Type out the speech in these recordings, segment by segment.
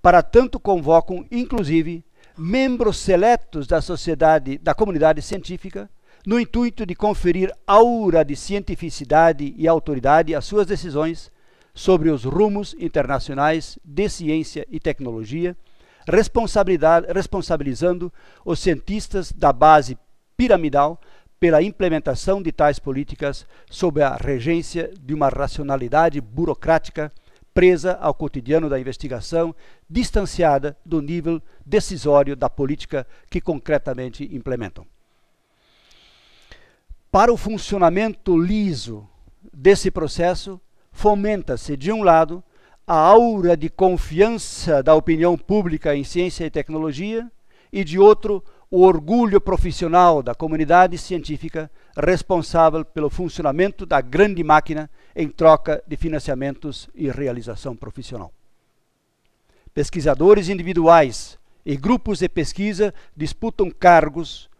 Para tanto convocam, inclusive, membros seletos da sociedade, da comunidade científica, no intuito de conferir aura de cientificidade e autoridade às suas decisões sobre os rumos internacionais de ciência e tecnologia responsabilizando os cientistas da base piramidal pela implementação de tais políticas sob a regência de uma racionalidade burocrática presa ao cotidiano da investigação, distanciada do nível decisório da política que concretamente implementam. Para o funcionamento liso desse processo, fomenta-se, de um lado, a aura de confiança da opinião pública em ciência e tecnologia, e de outro, o orgulho profissional da comunidade científica responsável pelo funcionamento da grande máquina em troca de financiamentos e realização profissional. Pesquisadores individuais e grupos de pesquisa disputam cargos,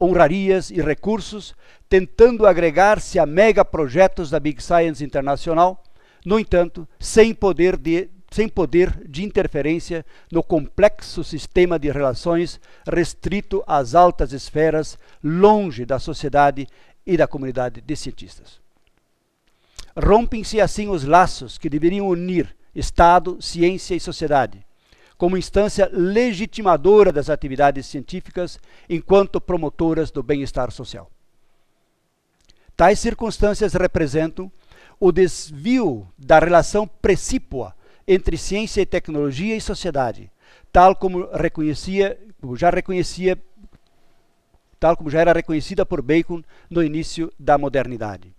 honrarias e recursos, tentando agregar-se a megaprojetos da Big Science Internacional no entanto, sem poder de, sem poder de interferência no complexo sistema de relações restrito às altas esferas, longe da sociedade e da comunidade de cientistas. Rompem-se assim os laços que deveriam unir Estado, ciência e sociedade, como instância legitimadora das atividades científicas enquanto promotoras do bem-estar social. Tais circunstâncias representam o desvio da relação precípua entre ciência e tecnologia e sociedade, tal como reconhecia, já reconhecia, tal como já era reconhecida por Bacon no início da modernidade.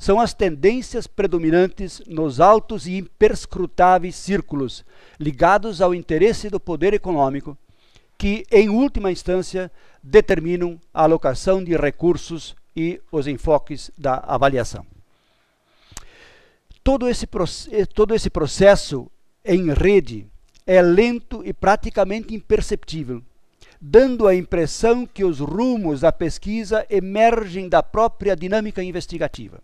São as tendências predominantes nos altos e imperscrutáveis círculos ligados ao interesse do poder econômico que, em última instância, determinam a alocação de recursos e os enfoques da avaliação. Todo esse, eh, todo esse processo em rede é lento e praticamente imperceptível, dando a impressão que os rumos da pesquisa emergem da própria dinâmica investigativa.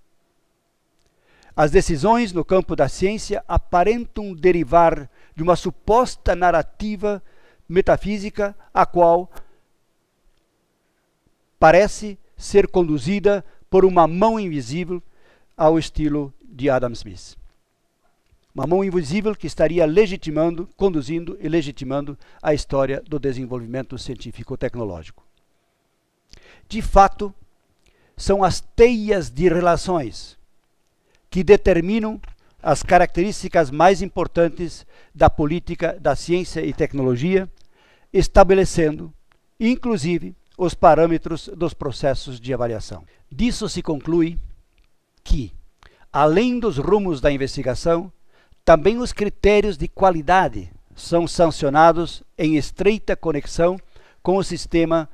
As decisões no campo da ciência aparentam derivar de uma suposta narrativa metafísica a qual parece ser conduzida por uma mão invisível ao estilo de Adam Smith. Uma mão invisível que estaria legitimando, conduzindo e legitimando a história do desenvolvimento científico-tecnológico. De fato, são as teias de relações que determinam as características mais importantes da política da ciência e tecnologia, estabelecendo, inclusive, os parâmetros dos processos de avaliação. Disso se conclui que Além dos rumos da investigação, também os critérios de qualidade são sancionados em estreita conexão com o sistema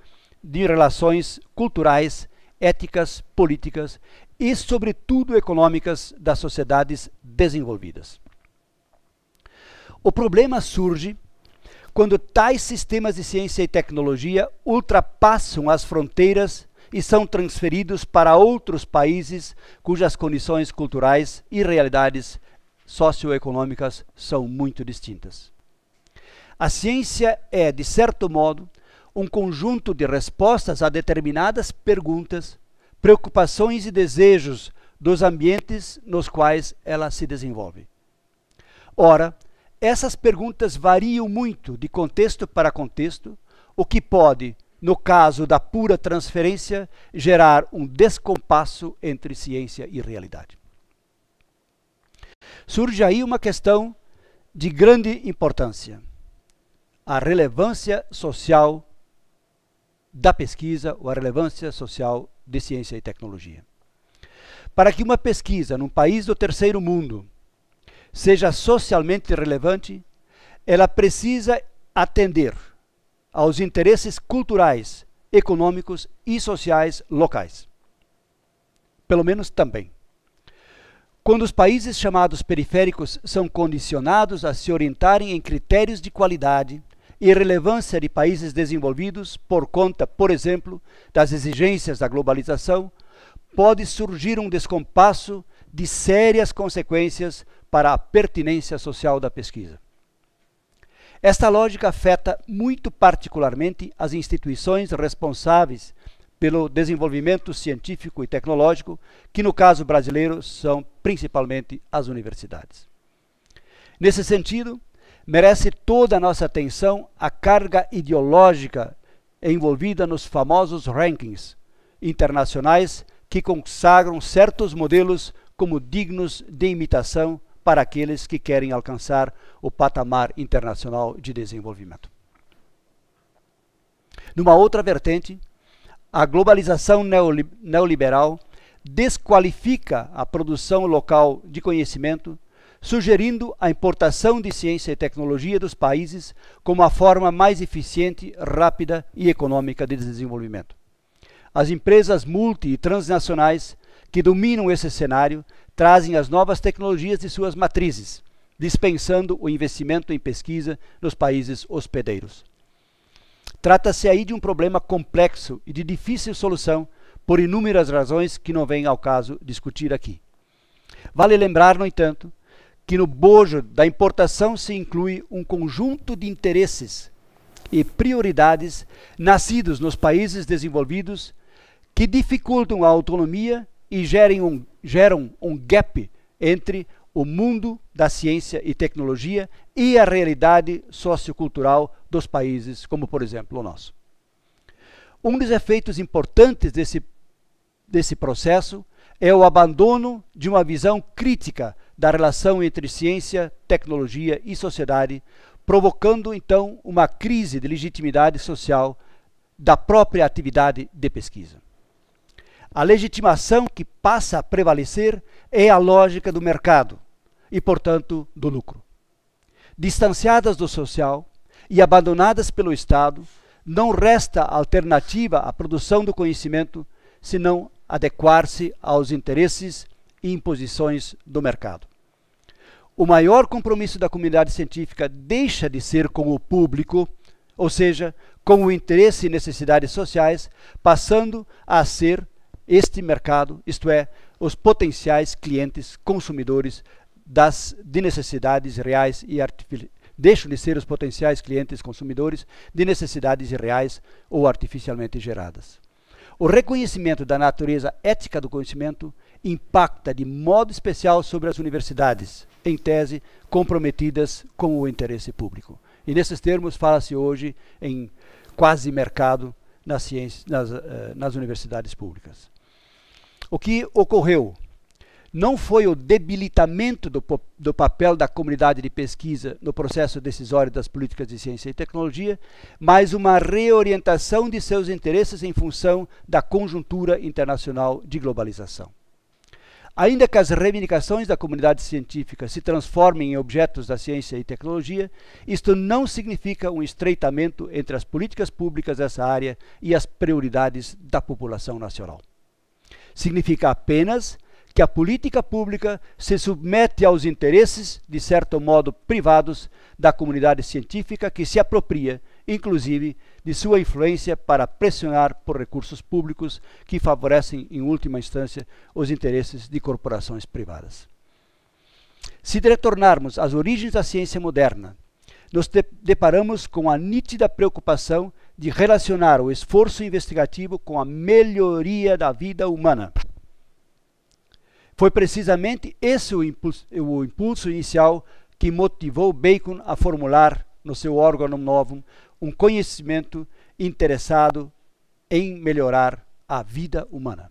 de relações culturais, éticas, políticas e, sobretudo, econômicas das sociedades desenvolvidas. O problema surge quando tais sistemas de ciência e tecnologia ultrapassam as fronteiras e são transferidos para outros países cujas condições culturais e realidades socioeconômicas são muito distintas. A ciência é, de certo modo, um conjunto de respostas a determinadas perguntas, preocupações e desejos dos ambientes nos quais ela se desenvolve. Ora, essas perguntas variam muito de contexto para contexto, o que pode, no caso da pura transferência, gerar um descompasso entre ciência e realidade. Surge aí uma questão de grande importância: a relevância social da pesquisa ou a relevância social de ciência e tecnologia. Para que uma pesquisa num país do terceiro mundo seja socialmente relevante, ela precisa atender aos interesses culturais, econômicos e sociais locais. Pelo menos também. Quando os países chamados periféricos são condicionados a se orientarem em critérios de qualidade e relevância de países desenvolvidos por conta, por exemplo, das exigências da globalização, pode surgir um descompasso de sérias consequências para a pertinência social da pesquisa. Esta lógica afeta muito particularmente as instituições responsáveis pelo desenvolvimento científico e tecnológico, que no caso brasileiro são principalmente as universidades. Nesse sentido, merece toda a nossa atenção a carga ideológica envolvida nos famosos rankings internacionais que consagram certos modelos como dignos de imitação para aqueles que querem alcançar o patamar internacional de desenvolvimento. Numa outra vertente, a globalização neoliberal desqualifica a produção local de conhecimento, sugerindo a importação de ciência e tecnologia dos países como a forma mais eficiente, rápida e econômica de desenvolvimento. As empresas multi e transnacionais que dominam esse cenário trazem as novas tecnologias de suas matrizes, dispensando o investimento em pesquisa nos países hospedeiros. Trata-se aí de um problema complexo e de difícil solução por inúmeras razões que não vem ao caso discutir aqui. Vale lembrar, no entanto, que no bojo da importação se inclui um conjunto de interesses e prioridades nascidos nos países desenvolvidos que dificultam a autonomia e gerem um, geram um gap entre o mundo da ciência e tecnologia e a realidade sociocultural dos países, como por exemplo o nosso. Um dos efeitos importantes desse, desse processo é o abandono de uma visão crítica da relação entre ciência, tecnologia e sociedade, provocando então uma crise de legitimidade social da própria atividade de pesquisa. A legitimação que passa a prevalecer é a lógica do mercado e, portanto, do lucro. Distanciadas do social e abandonadas pelo Estado, não resta alternativa à produção do conhecimento senão adequar-se aos interesses e imposições do mercado. O maior compromisso da comunidade científica deixa de ser com o público, ou seja, com o interesse e necessidades sociais, passando a ser este mercado, isto é, os potenciais clientes consumidores das, de necessidades reais e artificiais deixam de ser os potenciais clientes consumidores de necessidades reais ou artificialmente geradas. O reconhecimento da natureza ética do conhecimento impacta de modo especial sobre as universidades, em tese comprometidas com o interesse público. E nesses termos fala-se hoje em quase mercado nas, ciências, nas, eh, nas universidades públicas. O que ocorreu não foi o debilitamento do, do, papel da comunidade de pesquisa no processo decisório das políticas de ciência e tecnologia, mas uma reorientação de seus interesses em função da conjuntura internacional de globalização. Ainda que as reivindicações da comunidade científica se transformem em objetos da ciência e tecnologia, isto não significa um estreitamento entre as políticas públicas dessa área e as prioridades da população nacional significa apenas que a política pública se submete aos interesses, de certo modo privados, da comunidade científica que se apropria, inclusive, de sua influência para pressionar por recursos públicos que favorecem, em última instância, os interesses de corporações privadas. Se retornarmos às origens da ciência moderna, nos deparamos com a nítida preocupação de relacionar o esforço investigativo com a melhoria da vida humana. Foi precisamente esse o impulso, o impulso inicial que motivou Bacon a formular no seu órgão novum um conhecimento interessado em melhorar a vida humana.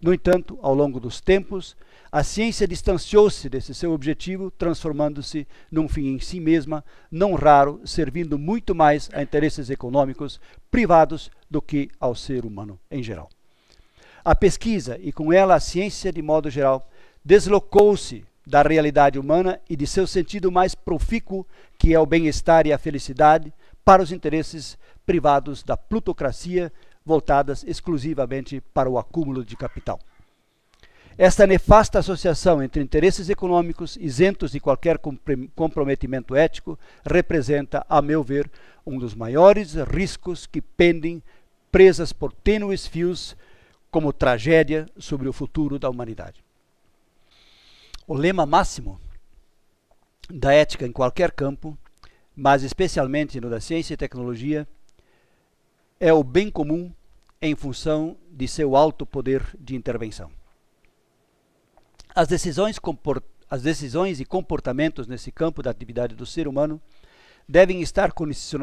No entanto, ao longo dos tempos, a ciência distanciou-se desse seu objetivo, transformando-se num fim em si mesma, não raro, servindo muito mais a interesses econômicos privados do que ao ser humano em geral. A pesquisa, e com ela a ciência de modo geral, deslocou-se da realidade humana e de seu sentido mais profícuo, que é o bem-estar e a felicidade, para os interesses privados da plutocracia voltadas exclusivamente para o acúmulo de capital. Esta nefasta associação entre interesses econômicos isentos de qualquer comprometimento ético representa, a meu ver, um dos maiores riscos que pendem presas por tênues fios como tragédia sobre o futuro da humanidade. O lema máximo da ética em qualquer campo, mas especialmente no da ciência e tecnologia, é o bem comum em função de seu alto poder de intervenção. As decisões, as decisões e comportamentos nesse campo da atividade do ser humano devem estar,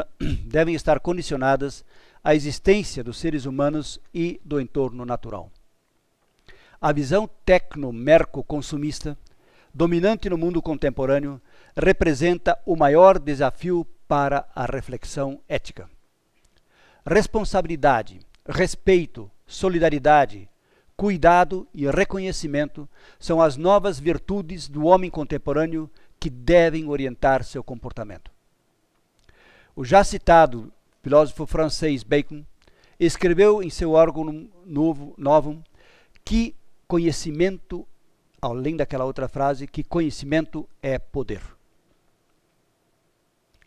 devem estar condicionadas à existência dos seres humanos e do entorno natural. A visão tecno-merco-consumista, dominante no mundo contemporâneo, representa o maior desafio para a reflexão ética responsabilidade, respeito, solidariedade, cuidado e reconhecimento são as novas virtudes do homem contemporâneo que devem orientar seu comportamento. O já citado filósofo francês Bacon escreveu em seu órgão novo, novum que conhecimento, além daquela outra frase, que conhecimento é poder.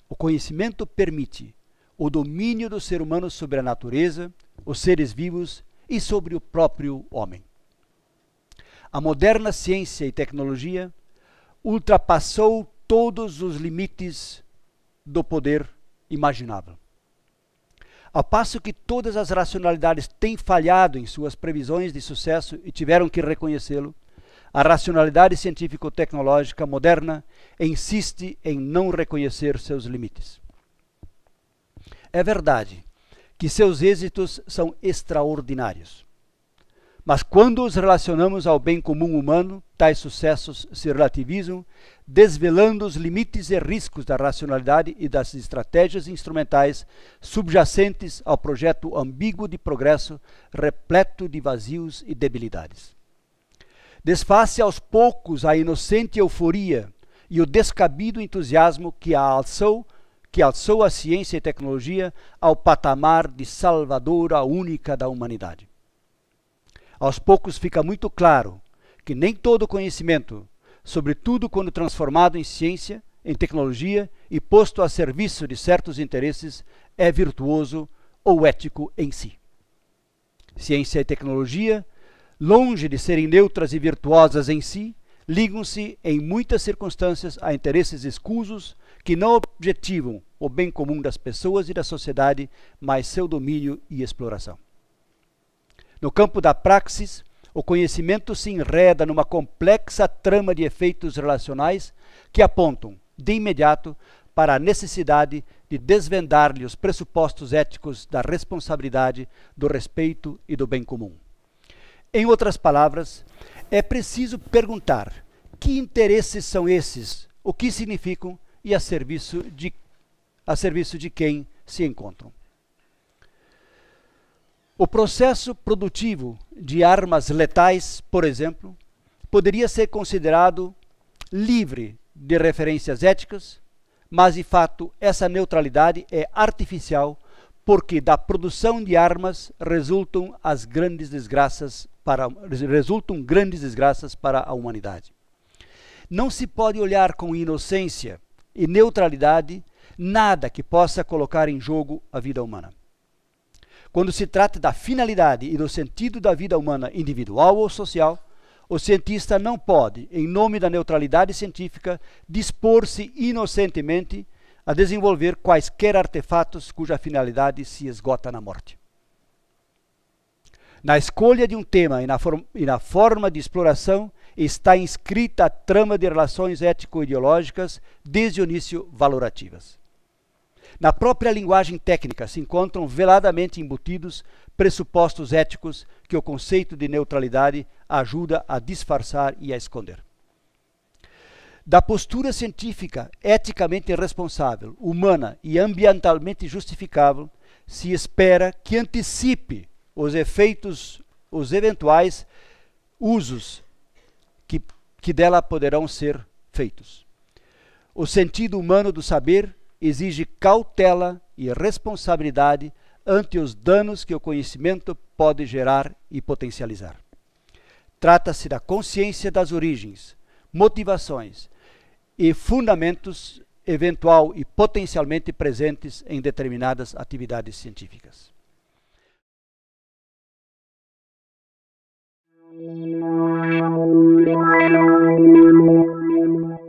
O conhecimento permite o domínio do ser humano sobre a natureza, os seres vivos e sobre o próprio homem. A moderna ciência e tecnologia ultrapassou todos os limites do poder imaginável. Ao passo que todas as racionalidades têm falhado em suas previsões de sucesso e tiveram que reconhecê-lo, a racionalidade científico-tecnológica moderna insiste em não reconhecer seus limites. É verdade que seus êxitos são extraordinários. Mas quando os relacionamos ao bem comum humano, tais sucessos se relativizam, desvelando os limites e riscos da racionalidade e das estratégias instrumentais subjacentes ao projeto ambíguo de progresso, repleto de vazios e debilidades. Desface aos poucos a inocente euforia e o descabido entusiasmo que a alçou que alçou a ciência e tecnologia ao patamar de salvadora única da humanidade. Aos poucos fica muito claro que nem todo conhecimento, sobretudo quando transformado em ciência, em tecnologia e posto a serviço de certos interesses, é virtuoso ou ético em si. Ciência e tecnologia, longe de serem neutras e virtuosas em si, ligam-se em muitas circunstâncias a interesses escusos que não objetivam o bem comum das pessoas e da sociedade, mas seu domínio e exploração. No campo da praxis, o conhecimento se enreda numa complexa trama de efeitos relacionais que apontam, de imediato, para a necessidade de desvendar-lhe os pressupostos éticos da responsabilidade, do respeito e do bem comum. Em outras palavras, é preciso perguntar que interesses são esses, o que significam e a serviço de, a serviço de quem se encontram. O processo produtivo de armas letais, por exemplo, poderia ser considerado livre de referências éticas, mas de fato essa neutralidade é artificial porque da produção de armas resultam as grandes desgraças para resultam grandes desgraças para a humanidade. Não se pode olhar com inocência e neutralidade, nada que possa colocar em jogo a vida humana. Quando se trata da finalidade e do sentido da vida humana individual ou social, o cientista não pode, em nome da neutralidade científica, dispor-se inocentemente a desenvolver quaisquer artefatos cuja finalidade se esgota na morte. Na escolha de um tema e na, e na forma de exploração está inscrita a trama de relações ético-ideológicas, desde o início valorativas. Na própria linguagem técnica se encontram veladamente embutidos pressupostos éticos que o conceito de neutralidade ajuda a disfarçar e a esconder. Da postura científica eticamente responsável, humana e ambientalmente justificável, se espera que antecipe os efeitos, os eventuais usos que dela poderão ser feitos. O sentido humano do saber exige cautela e responsabilidade ante os danos que o conhecimento pode gerar e potencializar. Trata-se da consciência das origens, motivações e fundamentos eventual e potencialmente presentes em determinadas atividades científicas. Thank you.